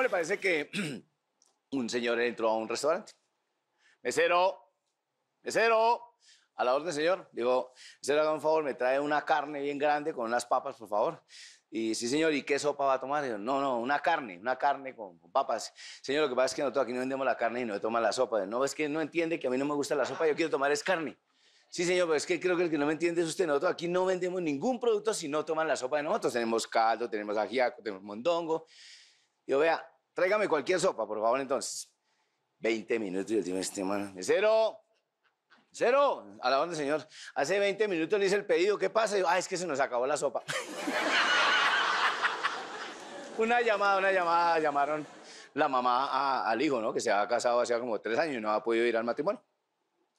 ¿Cómo le parece que un señor entró a un restaurante? Mesero, mesero, a la orden, señor. Digo, mesero, haga un favor, me trae una carne bien grande con unas papas, por favor. Y sí, señor, ¿y qué sopa va a tomar? Digo, no, no, una carne, una carne con, papas. Señor, lo que pasa es que nosotros aquí no vendemos la carne y no toma la sopa. no, es que no entiende que a mí no me gusta la sopa, yo quiero tomar es carne. Sí, señor, pero es que creo que el que no me entiende es usted. Nosotros aquí no vendemos ningún producto si no toman la sopa de nosotros. Tenemos caldo, tenemos ajíaco, tenemos mondongo. Yo, vea, Tráigame cualquier sopa, por favor, entonces. 20 minutos yo el este mano. ¡Cero! ¡Cero! A la onda, señor. Hace 20 minutos le hice el pedido. ¿Qué pasa? ah, es que se nos acabó la sopa. una llamada, una llamada. Llamaron la mamá al hijo, ¿no? Que se ha casado hace como tres años y no ha podido ir al matrimonio.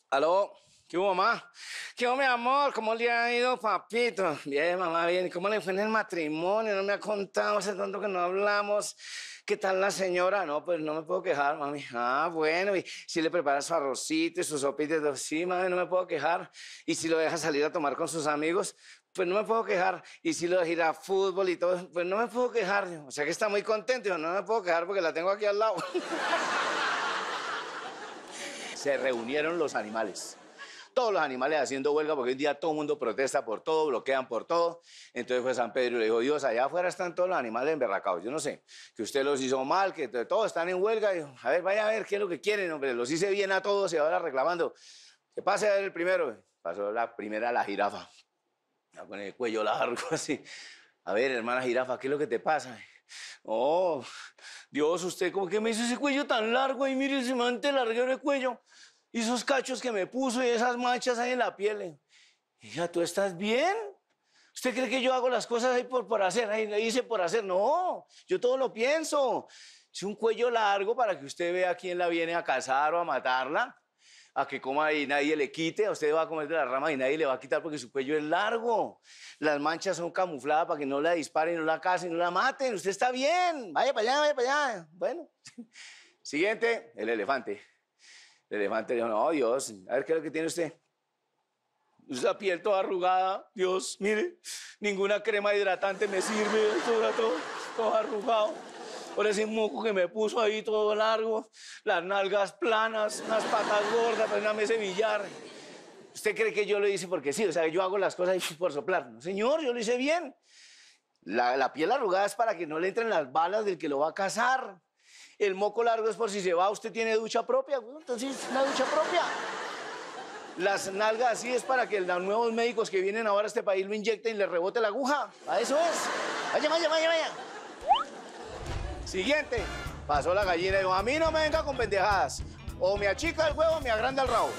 ¡Aló! ¿Qué hubo, mamá? ¿Qué hubo, mi amor? ¿Cómo le ha ido, papito? Bien, mamá, bien. ¿Cómo le fue en el matrimonio? No me ha contado, hace tanto que no hablamos. ¿Qué tal la señora? No, pues no me puedo quejar, mami. Ah, bueno. Y si le prepara su arrocito y sus sopitas, sí, mami, no me puedo quejar. Y si lo deja salir a tomar con sus amigos, pues no me puedo quejar. Y si lo deja ir a fútbol y todo, pues no me puedo quejar. O sea que está muy contento. Yo, no me puedo quejar porque la tengo aquí al lado. Se reunieron los animales todos los animales haciendo huelga porque hoy día todo el mundo protesta por todo, bloquean por todo. Entonces fue pues, San Pedro y le dijo, Dios, allá afuera están todos los animales emberracados, yo no sé, que usted los hizo mal, que todos están en huelga. a ver, vaya a ver qué es lo que quieren, hombre, los hice bien a todos y ahora reclamando. Que pase a ver el primero. Pasó la primera la jirafa, con el cuello largo así. A ver, hermana jirafa, ¿qué es lo que te pasa? Oh, Dios, usted, ¿cómo que me hizo ese cuello tan largo? Y mire, se me ha larguero el cuello y esos cachos que me puso y esas manchas ahí en la piel. Hija, ¿tú estás bien? ¿Usted cree que yo hago las cosas ahí por, por hacer? Ahí le hice por hacer. No, yo todo lo pienso. Es un cuello largo para que usted vea quién la viene a cazar o a matarla, a que coma y nadie le quite. A usted va a comer de la rama y nadie le va a quitar porque su cuello es largo. Las manchas son camufladas para que no la disparen, no la casen, no la maten. Usted está bien. Vaya para allá, vaya para allá. Bueno. Siguiente, el elefante. El elefante dijo, no, Dios, a ver qué es lo que tiene usted. La piel toda arrugada, Dios, mire, ninguna crema hidratante me sirve, todo, todo arrugado. Por ese moco que me puso ahí todo largo, las nalgas planas, unas patas gordas, pues una mesa de billar. ¿Usted cree que yo lo hice porque sí? O sea, yo hago las cosas por soplar. No, señor, yo lo hice bien. La, la, piel arrugada es para que no le entren las balas del que lo va a cazar. El moco largo es por si se va, usted tiene ducha propia, güey, es una ducha propia. Las nalgas así es para que los nuevos médicos que vienen ahora a este país lo inyecten y le rebote la aguja. A eso es. Vaya, vaya, vaya, vaya. Siguiente. Pasó la gallina y dijo, a mí no me venga con pendejadas. O me achica el huevo o me agranda el rabo.